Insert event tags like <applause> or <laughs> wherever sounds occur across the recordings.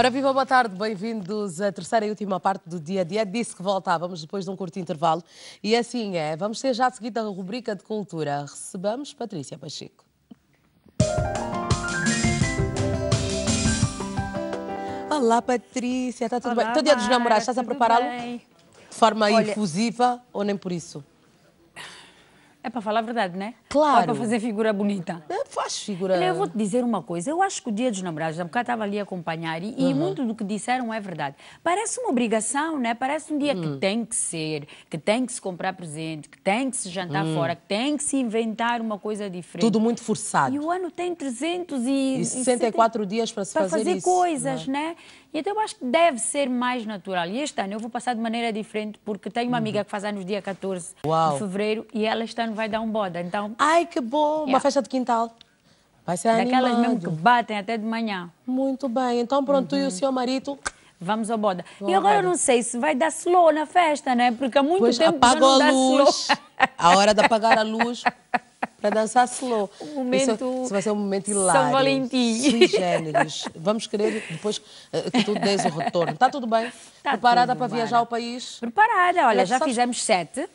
Ora, viva, boa tarde, bem-vindos à terceira e última parte do dia a dia. Disse que voltávamos depois de um curto intervalo e assim é. Vamos ter já a seguir a rubrica de cultura. Recebamos Patrícia Pacheco. Olá, Patrícia, está tudo Olá, bem? Teu dia dos namorados, estás a prepará-lo? De forma Olha... efusiva ou nem por isso? É para falar a verdade, né? Claro. Para fazer figura bonita. É, faz figura. Eu vou te dizer uma coisa. Eu acho que o dia dos namorados, a bocado estava ali a acompanhar e, uhum. e, muito do que disseram é verdade. Parece uma obrigação, né? Parece um dia uhum. que hum. tem que ser, que tem que se comprar presente, que tem que se jantar uhum. fora, que tem que se inventar uma coisa diferente. Tudo muito forçado. E o ano tem 364 dias para se para fazer, fazer isso, coisas, não. É? né? E então eu acho que deve ser mais natural. E este ano eu vou passar de maneira diferente porque tenho uma uhum. amiga que faz anos dia 14 Uau. de fevereiro e ela este ano vai dar um boda. Então Ai, que bom! Yeah. Uma festa de quintal. Vai ser Daquelas mesmo que batem até de manhã. Muito bem. Então, pronto, uhum. e o uhum. seu marido? Vamos à boda. e agora eu não sei se vai dar slow na festa, né? Porque há muito pois tempo apaga não a luz. a hora de apagar a luz para dançar slow. Um <laughs> momento. Isso, isso vai ser um momento hilário. São Valentim. Sui Vamos querer depois eh, que tu dês o retorno. Está tudo bem? Tá Preparada tudo para viajar ao país? Preparada. Olha, é já, já fizemos sete.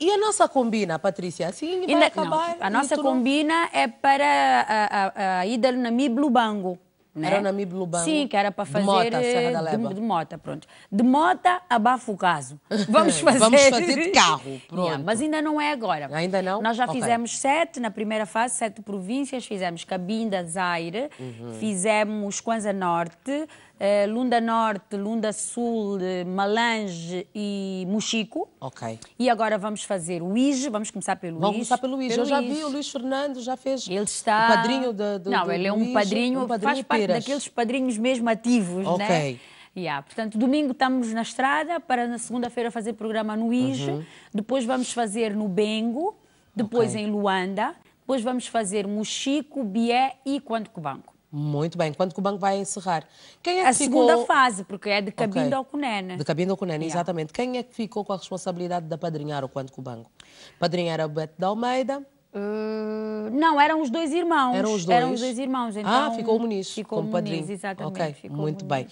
E a nossa combina, Patrícia, assim vai na, acabar? Não, a nossa não... combina é para a, a, a ida Namib Lubango. Né? Era o Namib Lubango? Sim, que era para fazer... De Mota, Serra da Leba. De, de Mota, pronto. De Mota, abafa o caso. <laughs> Vamos é, fazer... Vamos fazer de carro, pronto. Yeah, mas ainda não é agora. Ainda não? Nós já okay. fizemos sete, na primeira fase, sete províncias. Fizemos Cabinda, Zaire, uhum. fizemos Kwanza Norte... Eh, Lunda Norte, Lunda Sul, Malange e Mochico. Ok. E agora vamos fazer o Ige, vamos começar pelo Ige. Vamos começar pelo Ige. Eu já vi o Luís Fernando, já fez ele está... o padrinho do, do Não, do ele é um padrinho, um padrinho faz parte daqueles padrinhos mesmo ativos, okay. né? Ok. Yeah. Portanto, domingo estamos na estrada para na segunda-feira fazer programa no Ige, uhum. depois vamos fazer no Bengo, depois okay. em Luanda, depois vamos fazer Mochico, Bié e Quanto Banco. Muito bem. Quando que o banco vai encerrar? Quem é a segunda fase, porque é de Cabinda okay. ao Cunene. De Cabinda ao Cunene, yeah. exatamente. Quem é que ficou com a responsabilidade de apadrinhar o quanto que o banco? Padrinhar a Beto da Almeida, Uh, não, eram os dois irmãos. Eram os dois, eram os dois irmãos. Ah, então, ah, ficou o Muniz. Ficou como o Muniz, exatamente. muito bem.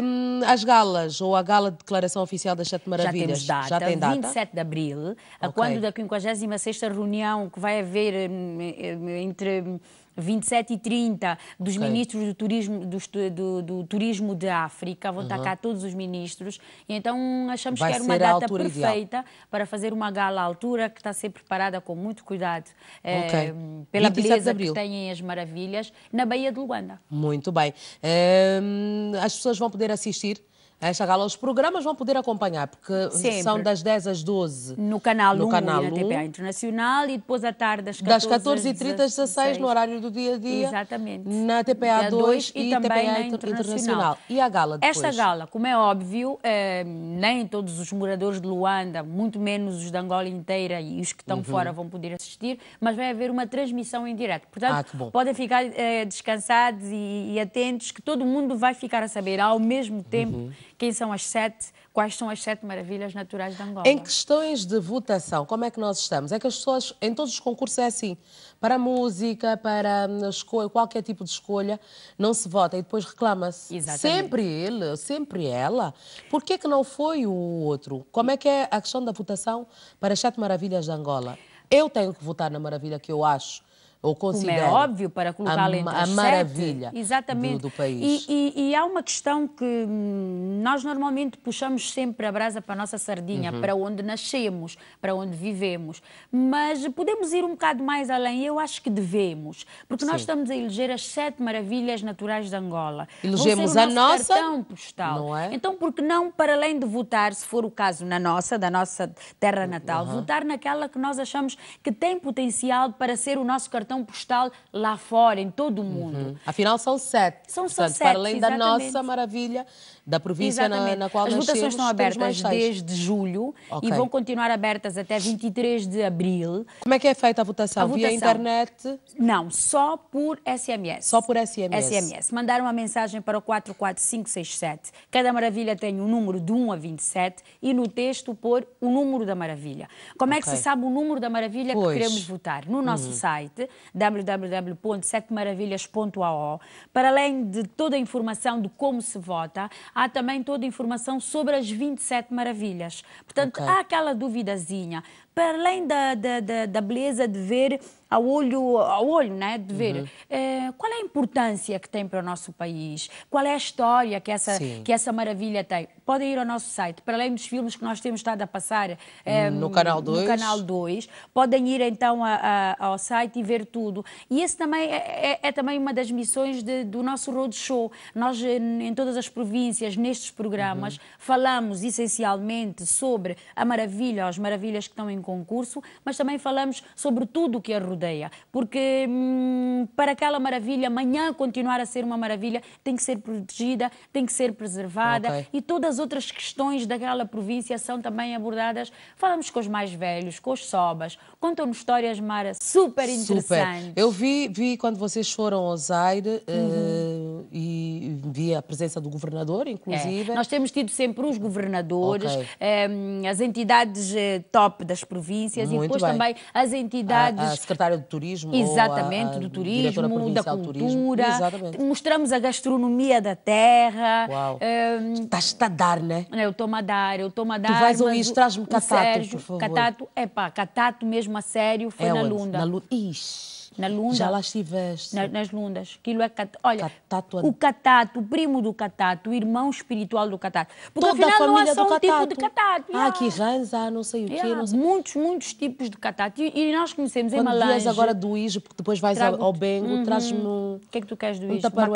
Um, as galas, ou a gala de declaração oficial das Sete Maravilhas. Já, tem data, já tem data. 27 de abril, okay. a quando da 56 reunião que vai haver hum, hum, entre 27 e 30 dos okay. ministros do turismo, do, do, do, turismo de África, vão uhum. estar cá todos os ministros, e então achamos Vai que era uma data perfeita ideal. para fazer uma gala à altura, que está a ser preparada com muito cuidado eh, okay. pela beleza que têm as maravilhas, na Baía de Luanda. Muito bem. Um, ehm, as pessoas vão poder assistir esta gala, os programas vão poder acompanhar, porque Sempre. são das 10 às 12. No canal no 1 canal e na TPA Internacional e depois à tarde às 14 h Das 14 h 30 às 16, 16, no horário do dia a dia. Exatamente. Na TPA 2 e, e também TPA na Internacional. Internacional. E a gala depois? Esta gala, como é óbvio, eh, nem todos os moradores de Luanda, muito menos os de Angola inteira e os que estão uhum. fora vão poder assistir, mas vai haver uma transmissão em direto. Portanto, ah, podem ficar eh, descansados e, e, atentos que todo mundo vai ficar a saber ao mesmo tempo. Uhum quem são as sete, quais são as sete maravilhas naturais de Angola. Em questões de votação, como é que nós estamos? É que as pessoas, em todos os concursos é assim, para música, para hum, escolha, qualquer tipo de escolha, não se vota e depois reclama-se. Sempre ele, sempre ela. Por que não foi o outro? Como é que é a questão da votação para as sete maravilhas de Angola? Eu tenho que votar na maravilha que eu acho ou considera Como é óbvio para colocá-la entre a maravilha Exatamente. Do, do país. E, e, e, há uma questão que hum, nós normalmente puxamos sempre a brasa para a nossa sardinha, uhum. para onde nascemos, para onde vivemos. Mas podemos ir um bocado mais além, eu acho que devemos, porque Sim. nós estamos a eleger as sete maravilhas naturais de Angola. Elegemos a nossa cartão postal. Não é? Então, por que não, para além de votar, se for o caso, na nossa, da nossa terra uhum. natal, uhum. votar naquela que nós achamos que tem potencial para ser o nosso cartão cartão postal lá fora, em todo o mundo. Uhum. Afinal, são sete. São só Portanto, sete, Para além exatamente. da nossa maravilha, da província na, na, qual As votações estão abertas desde julho okay. e vão continuar abertas até 23 de abril. Como é que é feita a votação? A Via internet? Não, só por SMS. Só por SMS. SMS. Mandar uma mensagem para o 44567. Cada maravilha tem um número de 1 a 27 e no texto pôr o número da maravilha. Como okay. é que se sabe o número da maravilha pois. que queremos votar? No nosso hum. site www.setemaravilhas.ao. Para além de toda a informação de como se vota, há também toda a informação sobre as 27 maravilhas. Portanto, okay. há aquela duvidazinha para além da, da, da, da beleza de ver ao olho, ao olho né? de ver, uhum. Eh, qual é a importância que tem para o nosso país? Qual é a história que essa, que essa maravilha tem? Podem ir ao nosso site, para além dos filmes que nós temos estado a passar ehm, no, canal 2. no Canal 2, podem ir então a, a, ao site e ver tudo. E esse também é, é, é também uma das missões de, do nosso roadshow. Nós, em todas as províncias, nestes programas, uhum. falamos essencialmente sobre a maravilha, as maravilhas que estão em concurso, mas também falamos sobre tudo o que a rodeia, porque hum, para aquela maravilha amanhã continuar a ser uma maravilha tem que ser protegida, tem que ser preservada okay. e todas as outras questões daquela província são também abordadas. Falamos com os mais velhos, com os sobas, contam-nos histórias, Mara, super interessantes. Super. Eu vi, vi quando vocês foram ao Zaire. Uhum. Uh e via a presença do governador, inclusive. É. Nós temos tido sempre os governadores, okay. Ehm, as entidades eh, top das províncias Muito e depois bem. também as entidades. A, a secretária do turismo. Exatamente, a, a do turismo, da cultura. Turismo. Mostramos a gastronomia da terra. Uau. Ehm, Estás-te a dar, né? É, eu estou-me a dar, eu estou-me a dar. Tu vais ouvir, traz-me catato, Sérgio, por favor. Catato, é pá, catato mesmo a sério, foi é na onde? Lunda. Na Lunda. Ixi na Lunda. Já lá estiveste. Na, nas Lundas. Aquilo é cat... Olha, catato. o Catato, o primo do Catato, o irmão espiritual do Catato. Porque Toda afinal não há só um catato. tipo de Catato. Ah, yeah. Há aqui Ranza, ah, não sei o quê. Yeah. Sei. Muitos, muitos tipos de Catato. E, e nós conhecemos Quando em Malange. Quando agora do Ijo, porque depois vais ao Bengo, uhum. trazes-me... O que é que tu queres do Ijo? Um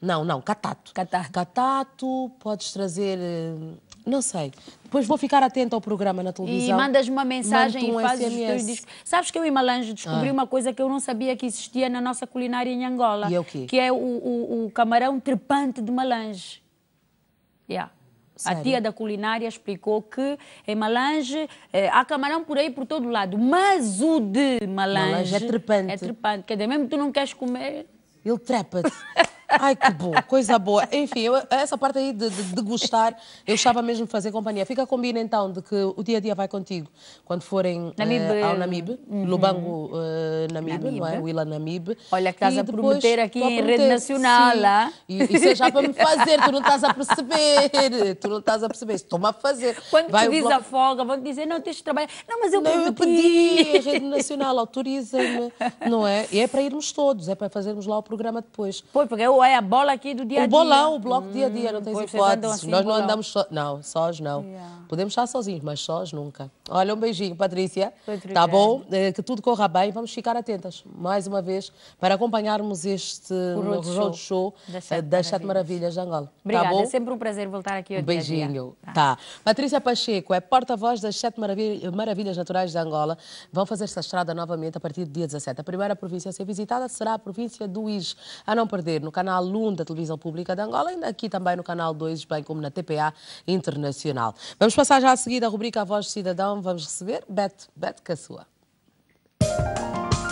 Não, não, Catato. Catato. Catato, podes trazer... Eh, não sei. Depois vou ficar atenta ao programa na televisão. E mandas uma mensagem um e fazes SMS. os teus discos. Sabes que eu e Malange descobri ah. uma coisa que eu não sabia que existia na nossa culinária em Angola. E é o quê? Que é o, o, o camarão trepante de Malange. Yeah. A tia da culinária explicou que em Malange eh, há camarão por aí por todo lado, mas o de Malange, Malange é trepante. É trepante. Quer dizer, mesmo tu não queres comer. Ele trepa-te. <laughs> Ai, que boa, coisa boa. Enfim, eu, essa parte aí de, de, de, gostar, eu estava mesmo fazer companhia. Fica combina então de que o dia a dia vai contigo quando forem Namib. Uh, ao Namibe, uhum. Lubango uh, eh, Namibe, não é? Willa Namibe. Olha, que estás a prometer aqui a prometer, em rede nacional, lá. Ah? E, isso é já para me fazer, tu não estás a perceber. Tu não estás a perceber, estou-me a fazer. Quando vai, tu dizes a folga, vão te dizer, não, tens de trabalhar. Não, mas eu não, Eu pedi, a rede nacional autoriza-me, não é? E é para irmos todos, é para fazermos lá o programa depois. Pois, porque eu é vai é a bola aqui do dia a dia? O bolão, o bloco hum, dia a dia, não tem hum, hipótese. Assim, Nós não andamos só. Não, sós não. Yeah. Podemos estar sozinhos, mas sós nunca. Olha, um beijinho, Patrícia. Tá bom? Eh, que tudo corra bem. Vamos ficar atentas, mais uma vez, para acompanharmos este show das eh, Sete, das Sete Maravilhas de Angola. Tá Obrigada, tá bom? é sempre um prazer voltar aqui. Um beijinho. Dia tá. tá. Patrícia Pacheco é porta-voz das Sete Maravilhas, Maravilhas Naturais de Angola. Vão fazer esta estrada novamente a partir do dia 17. A primeira província a ser visitada será a província do Is. A não perder, no canal canal 1 da televisão pública de Angola e aqui também no canal 2, bem como na TPA Internacional. Vamos passar já a seguir a rubrica A Voz do Cidadão. Vamos receber Beto, Beto Caçua.